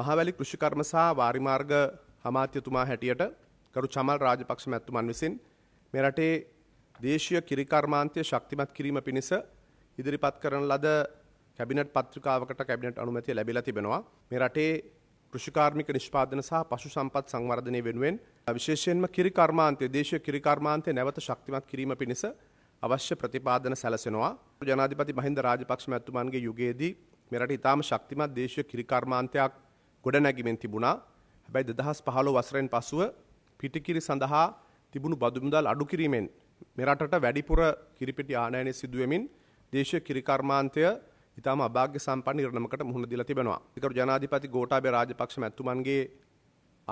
මහවැලි කෘෂිකර්ම සහ වාරිමාර්ග හමාත්‍යතුමා හැටියට කරු චමල් රාජපක්ෂ මැතිතුමන් විසින් මේ රටේ දේශීය කිරිකර්මාන්තය ශක්තිමත් කිරීම පිණිස ඉදිරිපත් කරන ලද කැබිනට් පත්‍රිකාවකට කැබිනට් අනුමැතිය ලැබිලා තිබෙනවා. මේ රටේ කෘෂිකාර්මික නිෂ්පාදන සහ පශු සම්පත් සංවර්ධනය වෙනුවෙන් විශේෂයෙන්ම කිරිකර්මාන්තය දේශීය කිරිකර්මාන්තය නැවත ශක්තිමත් කිරීම පිණිස අවශ්‍ය ප්‍රතිපාදන සැලසෙනවා. ජනාධිපති මහින්ද රාජපක්ෂ මැතිතුමන්ගේ යුගයේදී මෙරට ඉතාම ශක්තිමත් දේශීය කිරිකර්මාන්තයක් ගොඩනැගීමෙන් තිබුණා. හැබැයි 2015 වසරෙන් පසුව පිටිකිරි සඳහා තිබුණු බදු මුදල් අඩු කිරීමෙන් මෙරටට වැඩිපුර කිරිපිටි ආනයනය සිදු වෙමින් දේශීය කිරි කර්මාන්තය ඉතාම අභාග්‍ය සම්පන්න ඉරණමකට මුහුණ දීලා තිබෙනවා. විකරු ජනාධිපති ගෝඨාභය රාජපක්ෂ මැතිතුමන්ගේ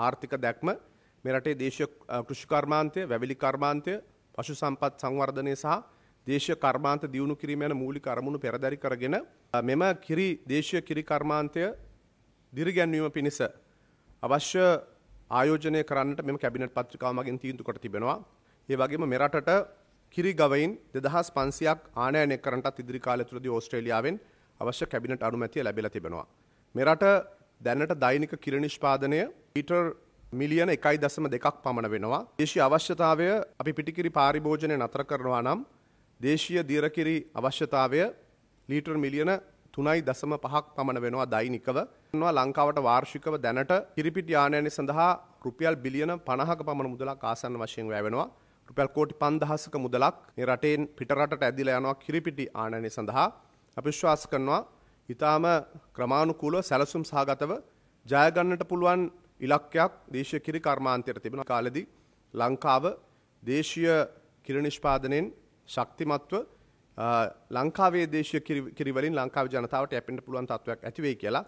ආර්ථික දැක්ම මෙරටේ දේශීය කෘෂි කර්මාන්තය, වැවිලි කර්මාන්තය, පශු සම්පත් සංවර්ධනය සහ දේශීය කර්මාන්ත දියුණු කිරීම යන මූලික අරමුණු පෙරදරි කරගෙන මෙම කිරි දේශීය කිරි කර්මාන්තය දිරිගැන්වීම පිණිස අවශ්‍ය ආයෝජනය කරන්නට මෙම කැබිනට් පත්‍රිකාව මගින් තීන්දුව කොට තිබෙනවා. ඒ වගේම මෙරටට කිරි ගවයින් 2500ක් ආනයනය කරන්නටත් ඉදිරි කාලය තුළදී ඕස්ට්‍රේලියාවෙන් අවශ්‍ය කැබිනට් අනුමැතිය ලැබිලා තිබෙනවා. මෙරට දැනට දෛනික කිරි නිෂ්පාදනය ලීටර් මිලියන 1.2ක් පමණ වෙනවා. දේශීය අවශ්‍යතාවය අපි පිටිකිරි පාරිභෝජනය නතර කරනවා නම් දේශීය දීරකිරි අවශ්‍යතාවය ලීටර් මිලියන තුනයි දසම පහක් පමණ වෙනවා දෛනිකව. වා ලංකාවට වාර්ෂිකව දැනට කිරිපිට යානයනය සඳහා රුපියල් බිලියන පණහක පමණ මුදලක් ආසන්න වශයෙන් වැවෙනවා. රුපියල් කෝටි පන්දහසක මුදලක් රටෙන් පිටරට ඇදිල යනවා කිරිපිටි ආනයනය සඳහා. අපිශ්වාස කරනවා ඉතාම ක්‍රමාණුකූලව සැලසුම් සහගතව ජයගන්නට පුළුවන් ඉලක්කයක් දේශය කිරි කර්මාන්තයට තිබෙන කාලෙදි ලංකාව දේශීය කිරනිෂ්පාදනයෙන් ශක්තිමත්ව ලංකාවේ දේශීය කිරි වලින් ලංකාවේ ජනතාවට යැපෙන්න පුළුවන් තත්වයක් ඇති වෙයි කියලා